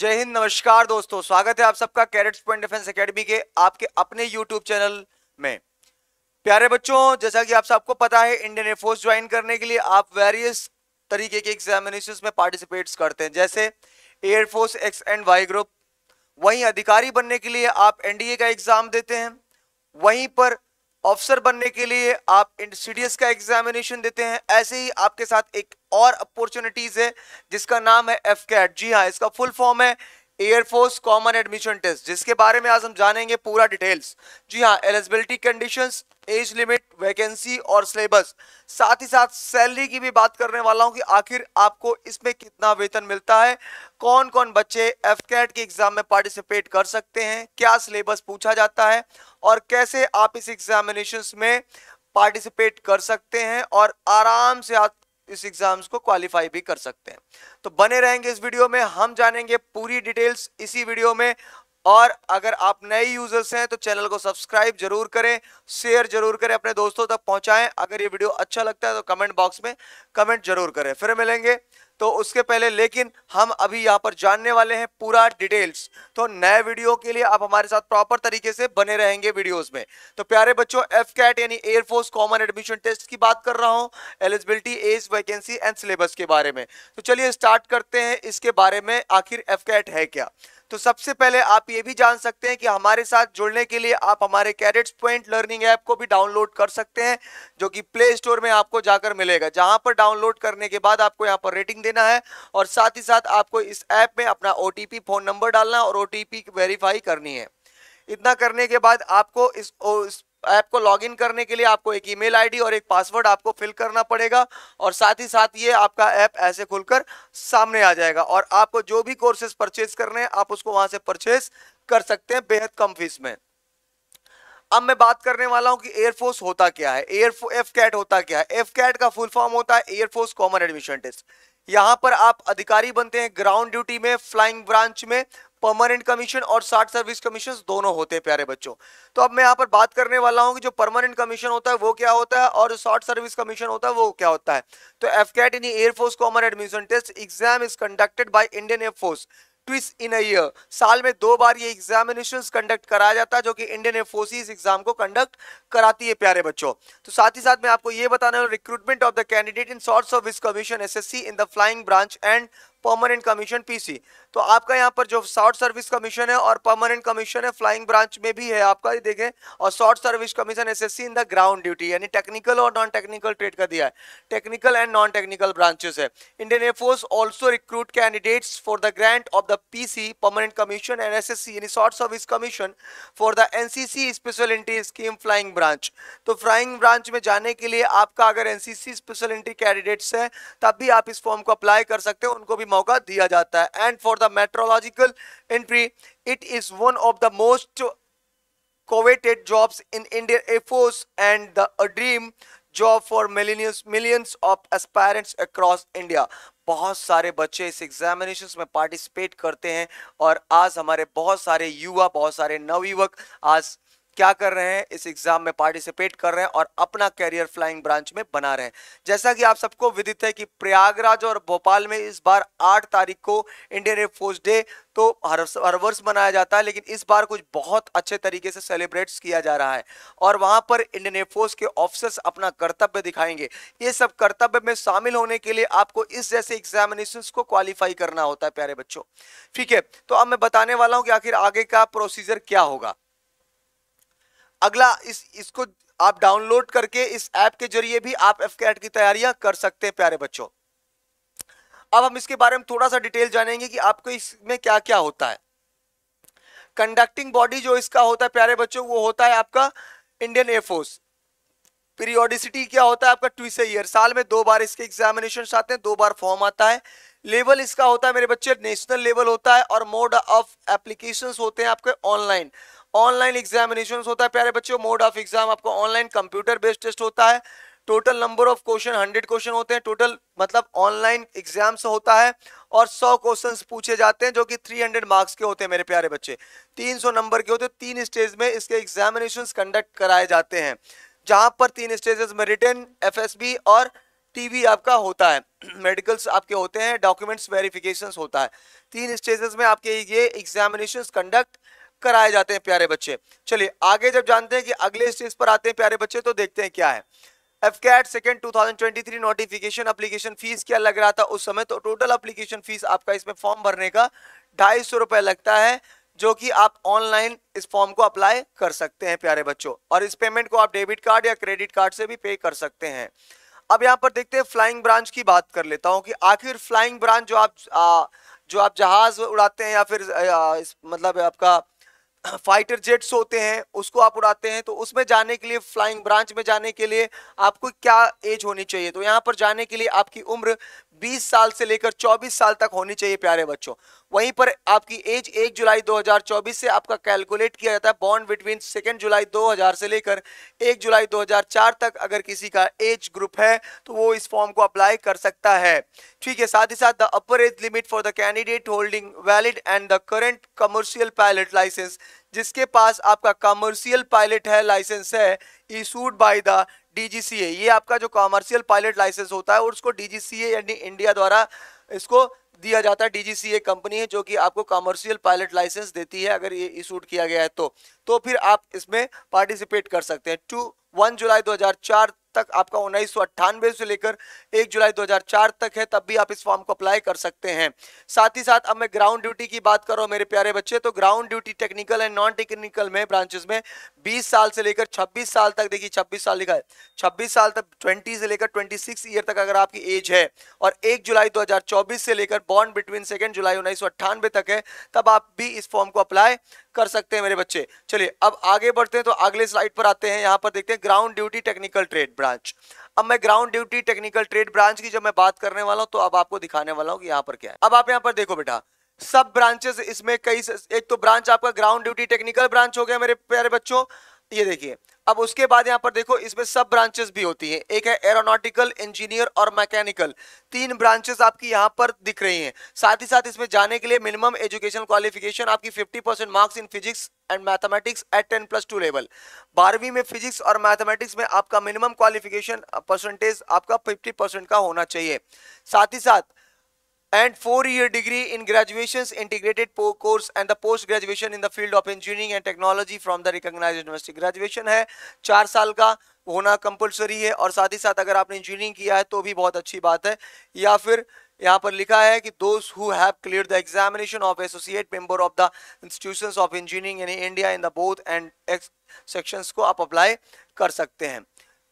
जय हिंद नमस्कार दोस्तों स्वागत है आप सबका कैरेट्स पॉइंट डिफेंस एकेडमी के आपके अपने यूट्यूब चैनल में प्यारे बच्चों जैसा कि आप सबको पता है इंडियन एयरफोर्स ज्वाइन करने के लिए आप वेरियस तरीके के एग्जामिनेशन में पार्टिसिपेट्स करते हैं जैसे air force X and Y group वहीं अधिकारी बनने के लिए आप एनडीए का एग्जाम देते हैं वहीं पर ऑफिसर बनने के लिए आप इंडस्ट्रीडियस का एग्जामिनेशन देते हैं ऐसे ही आपके साथ एक और अपॉर्चुनिटीज है जिसका नाम है एफ कैट जी हाँ इसका फुल फॉर्म है एयरफोर्स कॉमन एडमिशन टेस्ट जिसके बारे में आज हम जानेंगे पूरा डिटेल्स जी हाँ eligibility conditions age limit vacancy और सिलेबस साथ ही साथ सैलरी की भी बात करने वाला हूँ कि आखिर आपको इसमें कितना वेतन मिलता है कौन कौन बच्चे एफ कैट के एग्ज़ाम में पार्टिसिपेट कर सकते हैं क्या सिलेबस पूछा जाता है और कैसे आप इस एग्जामिनेशन में पार्टिसिपेट कर सकते हैं और आराम से आप इस एग्जाम्स को क्वालिफाई भी कर सकते हैं तो बने रहेंगे इस वीडियो में हम जानेंगे पूरी डिटेल्स इसी वीडियो में और अगर आप नए यूजर्स हैं तो चैनल को सब्सक्राइब जरूर करें शेयर जरूर करें अपने दोस्तों तक पहुंचाएं अगर ये वीडियो अच्छा लगता है तो कमेंट बॉक्स में कमेंट जरूर करें फिर मिलेंगे तो उसके पहले लेकिन हम अभी यहाँ पर जानने वाले हैं पूरा डिटेल्स तो नए वीडियो के लिए आप हमारे साथ प्रॉपर तरीके से बने रहेंगे वीडियोस में तो प्यारे बच्चों एफ कैट यानी एयरफोर्स कॉमन एडमिशन टेस्ट की बात कर रहा हूँ eligibility age vacancy and syllabus के बारे में तो चलिए स्टार्ट करते हैं इसके बारे में आखिर एफ कैट है क्या तो सबसे पहले आप ये भी जान सकते हैं कि हमारे साथ जुड़ने के लिए आप हमारे कैडेट्स पॉइंट लर्निंग ऐप को भी डाउनलोड कर सकते हैं जो कि प्ले स्टोर में आपको जाकर मिलेगा जहां पर डाउनलोड करने के बाद आपको यहां पर रेटिंग देना है और साथ ही साथ आपको इस ऐप में अपना ओ फ़ोन नंबर डालना और ओ वेरीफाई करनी है इतना करने के बाद आपको इस, इस ऐप को लॉगिन करने के लिए आपको एक ईमेल आईडी और एक पासवर्ड आपको फिल करना पड़ेगा और साथ ही साथ ये आपका ऐप ऐसे खुलकर सामने आ जाएगा और आपको जो भी कोर्सेज परचेज करने हैं आप उसको वहां से परचेज कर सकते हैं बेहद कम फीस में अब मैं बात करने वाला हूं कि एयरफोर्स होता क्या है एयर एफ कैट होता क्या है एफ कैट का फुल फॉर्म होता है एयरफोर्स कॉमन एडमिशन टेस्ट यहां पर आप अधिकारी बनते हैं ग्राउंड ड्यूटी में फ्लाइंग ब्रांच में परमानेंट कमीशन और शार्ट सर्विस कमीशन दोनों होते हैं प्यारे बच्चों तो अब मैं यहाँ पर बात करने वाला हूँ कि जो परमानेंट कमीशन होता है वो क्या होता है और शॉर्ट सर्विस कमीशन होता है वो क्या होता है तो AFCAT in air force common admission test exam is conducted by Indian air force twice in साल में दो बार ये एग्जामिनेशन कंडक्ट कराया जाता है जो कि इंडियन एयरफोर्स इस एग्जाम को कंडक्ट कराती है प्यारे बच्चों तो साथ ही साथ मैं आपको ये बताना हूँ recruitment of the candidate in short service commission SSC in the flying branch and permanent commission PC तो आपका यहाँ पर जो शॉर्ट सर्विस कमीशन है और परमानेंट कमीशन है फ्लाइंग ब्रांच में भी है आपका ये देखें और short service commission SSC in the ground duty यानी टेक्निकल और नॉन टेक्निकल ट्रेड का दिया है technical and non technical branches है Indian air force also recruit candidates for the grant of the P permanent commission and S यानी short service commission for the N special entry scheme flying branch तो flying branch में जाने के लिए आपका अगर N special entry candidates है तब भी आप इस फॉर्म को अप्लाई कर सकते हैं उनको भी मौका दिया जाता है and for the meteorological entry it is one of the most coveted jobs in Indian air force and the dream job for job millions of aspirants across India बहुत सारे बच्चे इस एग्जामिनेशन में पार्टिसिपेट करते हैं और आज हमारे बहुत सारे युवा बहुत सारे नवयुवक आज क्या कर रहे हैं इस एग्जाम में पार्टिसिपेट कर रहे हैं और अपना कैरियर फ्लाइंग ब्रांच में बना रहे हैं जैसा कि आप सबको विदित है कि प्रयागराज और भोपाल में इस बार 8 तारीख को इंडियन एयरफोर्स डे तो हर हर वर्ष मनाया जाता है लेकिन इस बार कुछ बहुत अच्छे तरीके से सेलिब्रेट्स किया जा रहा है और वहां पर इंडियन एयरफोर्स के ऑफिसर्स अपना कर्तव्य दिखाएंगे ये सब कर्तव्य में शामिल होने के लिए आपको इस जैसे एग्जामिनेशन को क्वालिफाई करना होता है प्यारे बच्चों ठीक है तो अब मैं बताने वाला हूँ कि आखिर आगे का प्रोसीजर क्या होगा अगला इस इसको आप डाउनलोड करके इस ऐप के जरिए भी आप एफ की तैयारियां कर सकते हैं प्यारे बच्चों अब हम इसके बारे में थोड़ा सा डिटेल जानेंगे कि आपको इसमें क्या क्या होता है कंडक्टिंग बॉडी जो इसका होता है प्यारे बच्चों वो होता है आपका इंडियन एयरफोर्स पीरियोडिसिटी क्या होता है आपका ट्विस ईयर साल में दो बार इसके एग्जामिनेशन आते हैं दो बार फॉर्म आता है लेवल इसका होता है मेरे बच्चे नेशनल लेवल होता है और मोड ऑफ एप्लीकेशंस होते हैं आपके ऑनलाइन ऑनलाइन एग्जामिनेशन होता है प्यारे बच्चों मोड ऑफ एग्जाम आपको ऑनलाइन कंप्यूटर बेस्ड टेस्ट होता है total number of question hundred question होते हैं टोटल मतलब ऑनलाइन एग्जाम से होता है और सौ क्वेश्चन पूछे जाते हैं जो कि थ्री हंड्रेड मार्क्स के होते हैं मेरे प्यारे बच्चे तीन सौ नंबर के होते हैं तीन स्टेज में इसके एग्जामिनेशन कंडक्ट कराए जाते हैं जहाँ पर तीन स्टेजेस में रिटर्न एफ और टीवी आपका होता है मेडिकल्स आपके होते हैं डॉक्यूमेंट्स वेरिफिकेशन होता है तीन स्टेजेस में आपके ये एग्जामिनेशन कंडक्ट कराए जाते हैं प्यारे बच्चे चलिए आगे जब जानते हैं कि अगले स्टेज पर आते हैं प्यारे बच्चे तो देखते हैं क्या है AFCAT second two thousand twenty three notification application fees क्या लग रहा था उस समय तो टोटल अप्लीकेशन फीस आपका इसमें फॉर्म भरने का ढाई सौ रुपए लगता है जो कि आप ऑनलाइन इस फॉर्म को अप्लाई कर सकते हैं प्यारे बच्चों और इस पेमेंट को आप डेबिट कार्ड या क्रेडिट कार्ड से भी पे कर सकते हैं अब यहाँ पर देखते हैं फ्लाइंग ब्रांच की बात कर लेता हूँ कि आखिर फ्लाइंग ब्रांच जो आप आ, जो आप जहाज उड़ाते हैं या फिर आ, इस, मतलब आपका फाइटर जेट्स होते हैं उसको आप उड़ाते हैं तो उसमें जाने के लिए फ्लाइंग ब्रांच में जाने के लिए आपको क्या एज होनी चाहिए तो यहाँ पर जाने के लिए आपकी उम्र बीस साल से लेकर चौबीस साल तक होनी चाहिए प्यारे बच्चों वहीं पर आपकी एज एक जुलाई 2024 से आपका कैलकुलेट किया जाता है बॉन्ड बिटवीन सेकेंड जुलाई 2000 से लेकर एक जुलाई 2004 तक अगर किसी का एज ग्रुप है तो वो इस फॉर्म को अप्लाई कर सकता है ठीक है साथ ही साथ the upper age limit for the candidate holding valid and the current commercial pilot licence जिसके पास आपका कमर्शियल पायलट है लाइसेंस है इशूड बाय द डीजीसीए ये आपका जो कॉमर्शियल पायलट लाइसेंस होता है और उसको डीजीसीए यानी इंडिया द्वारा इसको दिया जाता है डीजीसीए कंपनी है जो कि आपको कॉमर्शियल पायलट लाइसेंस देती है अगर ये इशूट किया गया है तो तो फिर आप इसमें पार्टिसिपेट कर सकते हैं टू वन जुलाई 2004 तक आपका उन्नीस से लेकर 1 जुलाई 2004 तक है तब भी आप इस फॉर्म को अप्लाई कर सकते हैं साथ ही साथ अब मैं ग्राउंड ड्यूटी की बात कर मेरे प्यारे बच्चे तो ground duty technical and non technical में ब्रांचेस में 20 साल से लेकर 26 साल तक देखिए छब्बीस साल लिखा है छब्बीस साल तक ट्वेंटी से लेकर ट्वेंटी ईयर तक अगर आपकी एज है और एक जुलाई दो से लेकर बॉन्ड बिटवीन सेकेंड जुलाई उन्नीस तक है तब आप भी इस फॉर्म को अप्लाई कर सकते हैं मेरे बच्चे चलिए अब आगे बढ़ते हैं तो अगले स्लाइड पर आते हैं यहाँ पर देखते हैं ground duty technical trade branch अब मैं ground duty technical trade branch की जब मैं बात करने वाला हूँ तो अब आपको दिखाने वाला हूँ कि यहाँ पर क्या है अब आप यहाँ पर देखो बेटा सब ब्रांचेस इसमें कई एक तो ब्रांच आपका ग्राउंड ड्यूटी टेक्निकल ब्रांच हो गया मेरे प्यारे बच्चों ये देखिए अब उसके बाद यहाँ पर देखो इसमें सब ब्रांचेस भी होती हैं एक है एरोनॉटिकल इंजीनियर और मैकेनिकल तीन ब्रांचेस आपकी यहाँ पर दिख रही हैं साथ ही साथ इसमें जाने के लिए मिनिमम एजुकेशन क्वालिफिकेशन आपकी 50 percent marks in physics and mathematics at ten plus two level बारहवीं में फिजिक्स और मैथमेटिक्स में आपका मिनिमम क्वालिफिकेशन परसेंटेज आपका फिफ्टी का होना चाहिए साथ ही साथ and four-year degree in graduations integrated po course and the post graduation in the field of engineering and technology from the recognized university graduation है चार साल का होना कंपलसरी है और साथ ही साथ अगर आपने इंजीनियरिंग किया है तो भी बहुत अच्छी बात है या फिर यहाँ पर लिखा है कि those who have clear the examination of associate member of the institutions of engineering in India in the both and sections को आप अप्लाई कर सकते हैं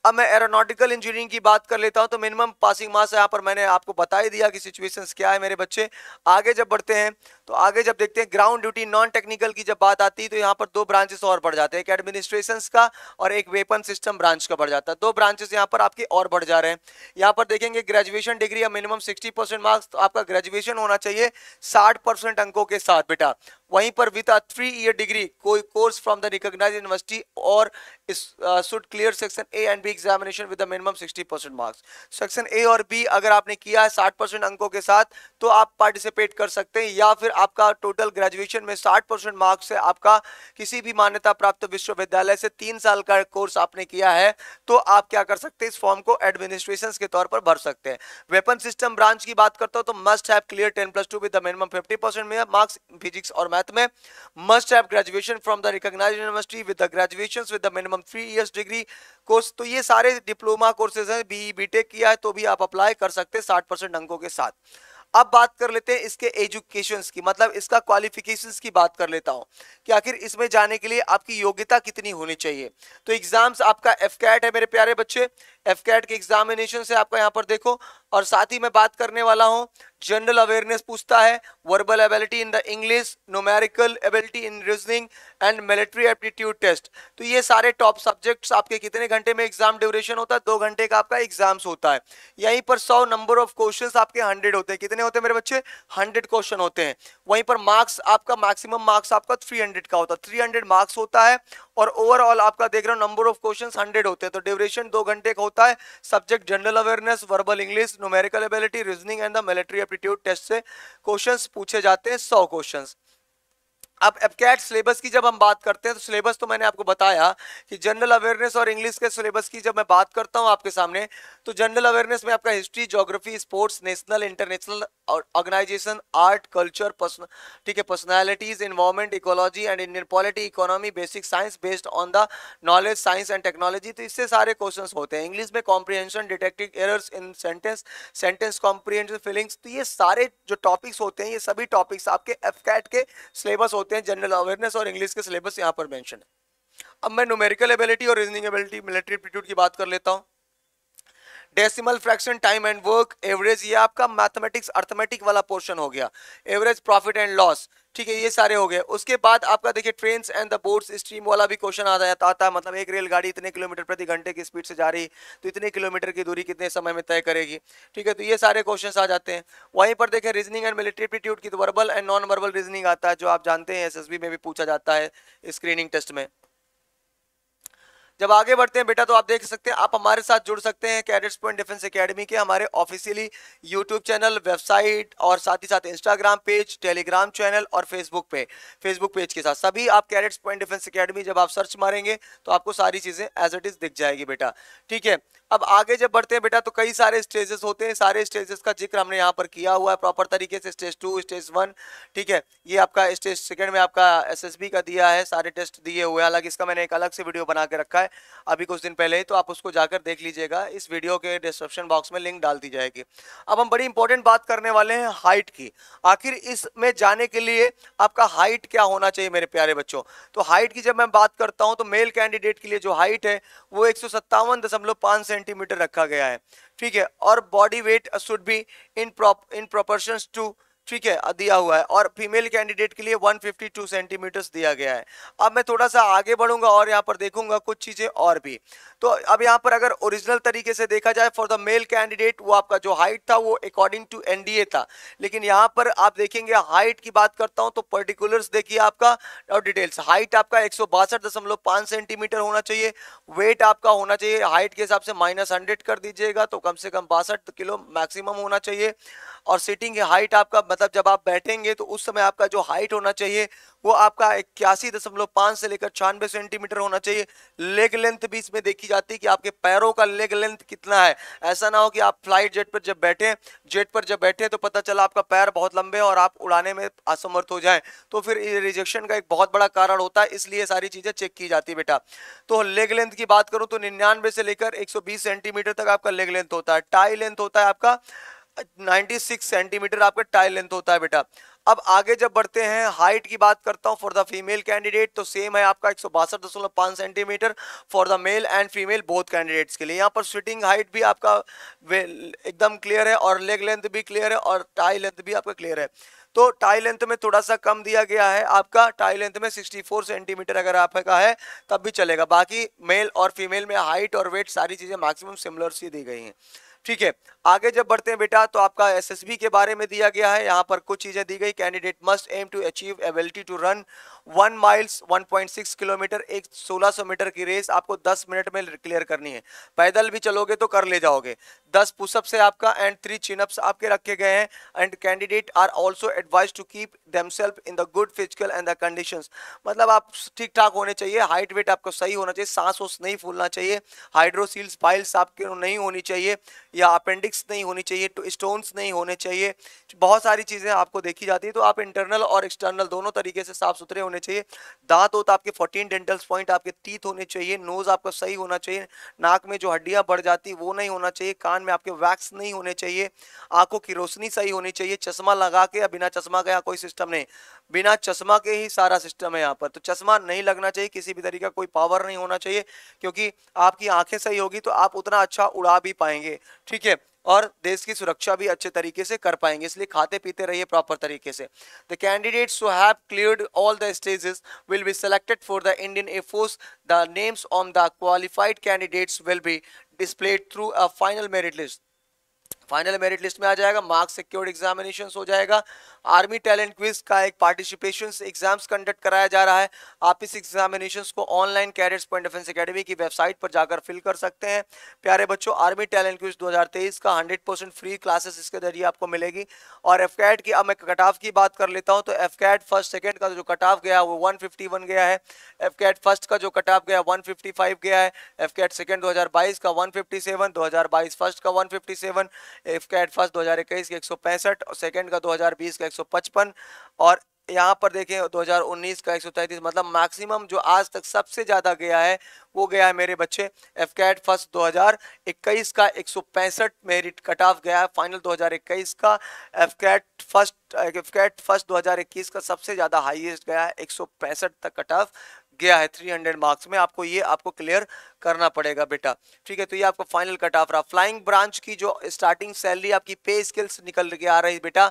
अब मैं एरोनॉटिकल इंजीनियरिंग की बात कर लेता हूं तो मिनिमम पासिंग मास यहाँ पर मैंने आपको बता ही दिया कि सिचुएशंस क्या है मेरे बच्चे आगे जब बढ़ते हैं तो आगे जब देखते हैं ग्राउंड ड्यूटी नॉन टेक्निकल की जब बात आती है तो यहाँ पर दो ब्रांचेस और बढ़ जाते हैं एक एडमिनिस्ट्रेशन का और एक वेपन सिस्टम ब्रांच का बढ़ जाता है दो ब्रांचेस यहाँ पर आपके और बढ़ जा रहे हैं यहाँ पर देखेंगे ग्रेजुएशन डिग्री या मिनिमम सिक्सटी मार्क्स तो आपका ग्रेजुएशन होना चाहिए साठ अंकों के साथ बेटा वहीं पर with a three year degree कोई course from the recognize university और should clear section A and B examination with minimum sixty percent marks section A और बी अगर आपने किया है साठ परसेंट अंकों के साथ तो आप पार्टिसिपेट कर सकते हैं या फिर आपका टोटल ग्रेजुएशन में साठ परसेंट मार्क्स से आपका किसी भी मान्यता प्राप्त विश्वविद्यालय से तीन साल का कोर्स आपने किया है तो आप क्या कर सकते हैं इस फॉर्म को एडमिनिस्ट्रेशन के तौर पर भर सकते हैं वेपन सिस्टम ब्रांच की बात करता हूँ तो must have clear ten plus two with minimum fifty percent marks physics और मैथ मैथ में must have graduation from the recognize university with the graduation with the minimum three years degree course तो ये सारे diploma courses हैं B B tech किया है तो भी आप अप्लाई कर सकते हैं साठ परसेंट अंकों के साथ अब बात कर लेते हैं इसके एजुकेशन की मतलब इसका क्वालिफिकेशन की बात कर लेता हूं कि आखिर इसमें जाने के लिए आपकी योग्यता कितनी होनी चाहिए तो एग्जाम्स आपका एफ है मेरे प्यारे बच्चे एफकेट के एग्जामिनेशन से आपका यहाँ पर देखो और साथ ही मैं बात करने वाला हूँ जनरल अवेयरनेस पूछता है verbal ability in the English numerical ability in reasoning and military aptitude test तो ये सारे टॉप सब्जेक्ट्स आपके कितने घंटे में एग्जाम ड्यूरेशन होता है दो घंटे का आपका एग्जाम्स होता है यहीं पर सौ नंबर ऑफ क्वेश्चन आपके हंड्रेड होते हैं कितने होते हैं मेरे बच्चे हंड्रेड क्वेश्चन होते हैं वहीं पर मार्क्स आपका मैक्सिमम मार्क्स आपका थ्री हंड्रेड का होता है थ्री हंड्रेड मार्क्स होता है और ओवरऑल आपका देख रहा हूँ नंबर ऑफ क्वेश्चन हंड्रेड होते हैं तो ड्यूरेशन दो घंटे का होता सकता है subject general awareness verbal English numerical ability reasoning and the military aptitude test से क्वेश्चंस पूछे जाते हैं सौ क्वेश्चन अब एपकेट सिलेबस की जब हम बात करते हैं तो सिलेबस तो मैंने आपको बताया कि जनरल अवेयरनेस और इंग्लिश के सिलेबस की जब मैं बात करता हूं आपके सामने तो जनरल अवेयरनेस में आपका history geography sports national international organisation art culture ठीक है personalities environment ecology and Indian polity economy basic science based on the knowledge science and technology तो इससे सारे क्वेश्चन होते हैं इंग्लिश में comprehension detective errors in sentence sentence comprehension feelings तो ये सारे जो टॉपिक्स होते हैं ये सभी टॉपिक्स आपके एफ के सिलेबस होते हैं जनरल अवेयरनेस और इंग्लिश के सिलेबस यहाँ पर मैंशन है अब मैं न्यूमेरिकल एबिलिटी और रीजनिंग एबिलिटी मिलिट्री एप्टीट्यूड की बात कर लेता हूँ decimal fraction time and work average ये आपका मैथमेटिक्स अर्थमेटिक वाला पोर्शन हो गया एवरेज प्रॉफिट एंड लॉस ठीक है ये सारे हो गए उसके बाद आपका देखिए train and the boats stream वाला भी क्वेश्चन आ जाता आता मतलब एक रेलगाड़ी इतने किलोमीटर प्रति घंटे की स्पीड से जा रही तो इतने किलोमीटर की दूरी कितने समय में तय करेगी ठीक है तो ये सारे क्वेश्चन आ जाते हैं वहीं पर देखें रीजनिंग एंड मिलिट्री एप्टीट्यूड की तो verbal and non verbal reasoning आता है जो आप जानते हैं एस में भी पूछा जाता है स्क्रीनिंग टेस्ट में जब आगे बढ़ते हैं बेटा तो आप देख सकते हैं आप हमारे साथ जुड़ सकते हैं कैडेट्स पॉइंट डिफेंस अकेडमी के हमारे ऑफिशियली यूट्यूब चैनल वेबसाइट और साथ ही साथ इंस्टाग्राम पेज टेलीग्राम चैनल और फेसबुक पे फेसबुक पेज के साथ सभी आप कैडेट्स पॉइंट डिफेंस अकेडमी जब आप सर्च मारेंगे तो आपको सारी चीज़ें एज इट इज़ दिख जाएगी बेटा ठीक है अब आगे जब बढ़ते हैं बेटा तो कई सारे स्टेजेस होते हैं सारे स्टेजेस का जिक्र हमने यहाँ पर किया हुआ है प्रॉपर तरीके से स्टेज टू स्टेज वन ठीक है ये आपका स्टेज सेकेंड में आपका एसएसबी का दिया है सारे टेस्ट दिए हुए हैं हालांकि इसका मैंने एक अलग से वीडियो बना के रखा है है अभी कुछ दिन पहले ही तो आप उसको जाकर देख लीजिएगा इस वीडियो के डिस्क्रिप्शन बॉक्स में लिंक डाल दी जाएगी अब हम बड़ी इंपॉर्टेंट बात करने वाले हैं हाइट की आखिर इसमें जाने के लिए आपका हाइट क्या होना चाहिए मेरे प्यारे बच्चों तो हाइट की जब मैं बात करता हूँ तो मेल कैंडिडेट के लिए जो हाइट है वो एक सेंटीमीटर रखा गया है ठीक है और body weight should be in prop in proportion to ठीक है दिया हुआ है और फीमेल कैंडिडेट के लिए 152 सेंटीमीटर्स दिया गया है अब मैं थोड़ा सा आगे बढ़ूंगा और यहाँ पर देखूंगा कुछ चीज़ें और भी तो अब यहाँ पर अगर ओरिजिनल तरीके से देखा जाए फॉर द मेल कैंडिडेट वो आपका जो हाइट था वो अकॉर्डिंग टू एनडीए था लेकिन यहाँ पर आप देखेंगे हाइट की बात करता हूँ तो पर्टिकुलर्स देखिए आपका और डिटेल्स हाइट आपका एक सेंटीमीटर होना चाहिए वेट आपका होना चाहिए हाइट के हिसाब से माइनस कर दीजिएगा तो कम से कम बासठ किलो मैक्सिमम होना चाहिए और सिटिंग हाइट आपका मतलब जब आप बैठेंगे तो उस समय आपका जो हाइट होना चाहिए वो आपका इक्यासी दशमलव पाँच से लेकर छियानवे सेंटीमीटर होना चाहिए लेग लेंथ भी इसमें देखी जाती है कि आपके पैरों का लेग लेंथ कितना है ऐसा ना हो कि आप फ्लाइट जेट पर जब बैठें जेट पर जब बैठें तो पता चला आपका पैर बहुत लंबे और आप उड़ाने में असमर्थ हो जाए तो फिर रिजेक्शन का एक बहुत बड़ा कारण होता है इसलिए सारी चीज़ें चेक की जाती है बेटा तो लेग लेंथ की बात करूँ तो निन्यानवे से लेकर एक सेंटीमीटर तक आपका लेग लेंथ होता है टाई लेंथ होता है आपका 96 सेंटीमीटर आपका टाई लेंथ होता है बेटा अब आगे जब बढ़ते हैं हाइट की बात करता हूँ फॉर द फीमेल कैंडिडेट तो सेम है आपका एक centimetre for the male and female both candidates के लिए यहाँ पर स्विटिंग हाइट भी आपका एकदम क्लियर है और लेग लेंथ भी क्लियर है और टाई लेंथ भी आपका क्लियर है तो टाई लेंथ में थोड़ा सा कम दिया गया है आपका टाई लेंथ में 64 सेंटीमीटर अगर आपका है तब भी चलेगा बाकी मेल और फीमेल में हाइट और वेट सारी चीज़ें मैक्सिमम सिमिलर सी दी गई हैं ठीक है आगे जब बढ़ते हैं बेटा तो आपका एसएसबी के बारे में दिया गया है यहाँ पर कुछ चीज़ें दी गई candidate must aim to achieve ability to run one miles 1.6 kilometre एक 1600 मीटर की रेस आपको 10 मिनट में क्लियर करनी है पैदल भी चलोगे तो कर ले जाओगे 10 पुशअप से आपका एंड थ्री चिनअप्स आपके रखे गए हैं and candidate are also advise to keep themselves in the good physical and the condition मतलब आप ठीक ठाक होने चाहिए हाइट वेट आपको सही होना चाहिए सांस वास नहीं फूलना चाहिए हाइड्रोसील्स फाइल्स आपके नहीं होनी चाहिए या अपेंडिक्स नहीं होनी चाहिए स्टोन्स नहीं होने चाहिए बहुत सारी चीज़ें आपको देखी जाती है तो आप इंटरनल और एक्सटर्नल दोनों तरीके से साफ सुथरे होने चाहिए दांत तो आपके 14 डेंटल्स पॉइंट आपके टीथ होने चाहिए नोज़ आपका सही होना चाहिए नाक में जो हड्डियाँ बढ़ जाती वो नहीं होना चाहिए कान में आपके वैक्स नहीं होने चाहिए आंखों की रोशनी सही होनी चाहिए चश्मा लगा के या बिना चश्मा का यहाँ कोई सिस्टम नहीं बिना चश्मा के ही सारा सिस्टम है यहाँ पर तो चश्मा नहीं लगना चाहिए किसी भी तरीके का कोई पावर नहीं होना चाहिए क्योंकि आपकी आंखें सही होगी तो आप उतना अच्छा उड़ा भी पाएंगे ठीक है और देश की सुरक्षा भी अच्छे तरीके से कर पाएंगे इसलिए खाते पीते रहिए प्रॉपर तरीके से the candidates so have cleared all the stages will be selected for the Indian air force the names on the qualified candidates will be displayed through a final merit list final merit list में आ जाएगा marks secured examination हो जाएगा army talent quiz का एक participation exams conduct कराया जा रहा है आप इस एग्जामिनेशन को online cadets point defence academy की वेबसाइट पर जाकर फिल कर सकते हैं प्यारे बच्चों आर्मी टैलेंट क्विज 2023 का 100 परसेंट फ्री क्लासेस इसके जरिए आपको मिलेगी और एफ की अब मैं कट ऑफ की बात कर लेता हूँ तो एफ कैट फर्स्ट सेकेंड का जो कट ऑफ गया वो वन गया है एफ कैट फर्स्ट का जो कट ऑफ गया फाइव गया है एफ कैट सेकेंड दो का 157 2022 फर्स्ट का 157 कैट फर्स्ट दो हज़ार इक्कीस का एक सौ पैंसठ सेकेंड का दो हज़ार बीस का एक सौ पचपन और यहाँ पर देखें 2019 का एक मतलब मैक्सिमम जो आज तक सबसे ज़्यादा गया है वो गया है मेरे बच्चे एफ कैट फर्स्ट 2021 का एक मेरिट कट ऑफ गया है फाइनल 2021 का AFCAT first AFCAT first 2021 का सबसे ज़्यादा हाईएस्ट गया है एक तक कट ऑफ गया है 300 मार्क्स में आपको ये आपको क्लियर करना पड़ेगा बेटा ठीक है तो ये आपका फाइनल कट ऑफ रहा फ्लाइंग ब्रांच की जो स्टार्टिंग सैलरी आपकी पे स्किल्स निकल के आ रही है बेटा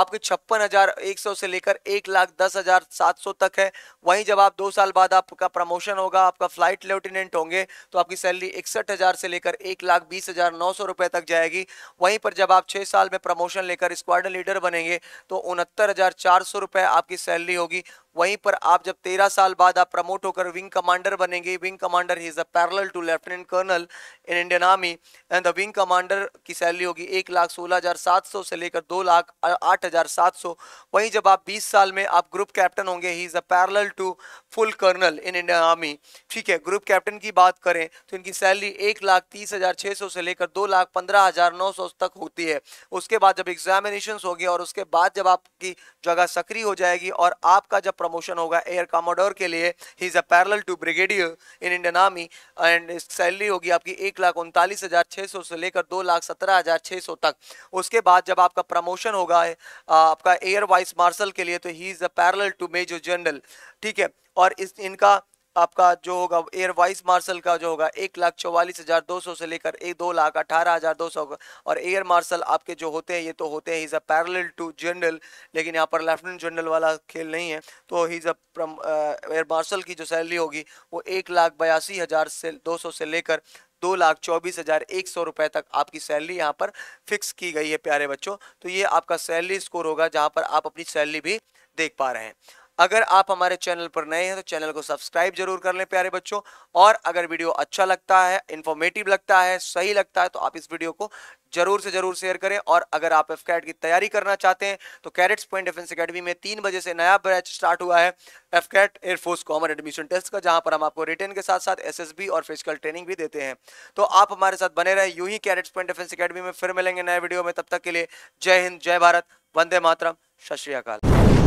आपके छप्पन हज़ार एक सौ से लेकर एक लाख दस हज़ार सात सौ तक है वहीं जब आप दो साल बाद आपका प्रमोशन होगा आपका फ्लाइट लेफ्टिनेंट होंगे तो आपकी सैलरी इकसठ हज़ार से लेकर एक लाख बीस हज़ार नौ सौ रुपये तक जाएगी वहीं पर जब आप छः साल में प्रमोशन लेकर स्क्वाडन लीडर बनेंगे तो उनहत्तर हज़ार चार सौ रुपये आपकी सैलरी होगी वहीं पर आप जब तेरह साल बाद आप प्रमोट होकर विंग कमांडर बनेंगे विंग कमांडर ही is a parallel to lieutenant colonel in Indian army and the wing commander की सैलरी होगी एक लाख सोलह हज़ार सात सौ से लेकर दो लाख आठ हज़ार सात सौ वहीं जब आप बीस साल में आप ग्रुप कैप्टन होंगे he is a parallel to full colonel in Indian army ठीक है ग्रुप कैप्टन की बात करें तो इनकी सैलरी एक लाख तीस हज़ार छः सौ से लेकर दो लाख पंद्रह हज़ार नौ सौ तक होती है उसके बाद जब एग्जामिनेशन होगी और उसके बाद जब आपकी जगह सक्रिय हो जाएगी और आपका जब प्रमोशन होगा एयर कामोडोर के लिए he is a parallel to brigadier in Indian army and salary होगी आपकी एक लाख उनतालीस हज़ार छः सौ से लेकर दो लाख सत्रह हज़ार छः सौ तक उसके बाद जब आपका प्रमोशन होगा आपका एयर वाइस मार्शल के लिए तो he is a parallel to major general ठीक है और इस इनका आपका जो होगा एयर वाइस मार्शल का जो होगा एक लाख चौवालीस हज़ार दो सौ से लेकर एक दो लाख अठारह हज़ार दो सौ और एयर मार्शल आपके जो होते हैं ये तो होते हैं is a parallel to general लेकिन यहाँ पर लेफ्टिनेंट जनरल वाला खेल नहीं है तो इज अ एयर मार्शल की जो सैलरी होगी वो एक लाख बयासी हज़ार से दो सौ से लेकर दो लाख चौबीस हज़ार एक सौ रुपये तक आपकी सैलरी यहाँ पर फिक्स की गई है प्यारे बच्चों तो ये आपका सैलरी स्कोर होगा जहाँ पर आप अपनी सैलरी भी देख पा रहे हैं अगर आप हमारे चैनल पर नए हैं तो चैनल को सब्सक्राइब जरूर कर लें प्यारे बच्चों और अगर वीडियो अच्छा लगता है इन्फॉर्मेटिव लगता है सही लगता है तो आप इस वीडियो को जरूर से जरूर शेयर करें और अगर आप एफ की तैयारी करना चाहते हैं तो कैरेट्स पॉइंट डिफेंस अकेडमी में तीन बजे से नया बैच स्टार्ट हुआ है AFCAT air force common admission test का जहां पर हम आपको रिटर्न के साथ साथ एसएसबी और फिजिकल ट्रेनिंग भी देते हैं तो आप हमारे साथ बने रहे यू ही कैरेट्स पॉइंट डिफेंस अकेडमी में फिर मिलेंगे नए वीडियो में तब तक के लिए जय हिंद जय भारत वंदे मातरम सत श्रीकाल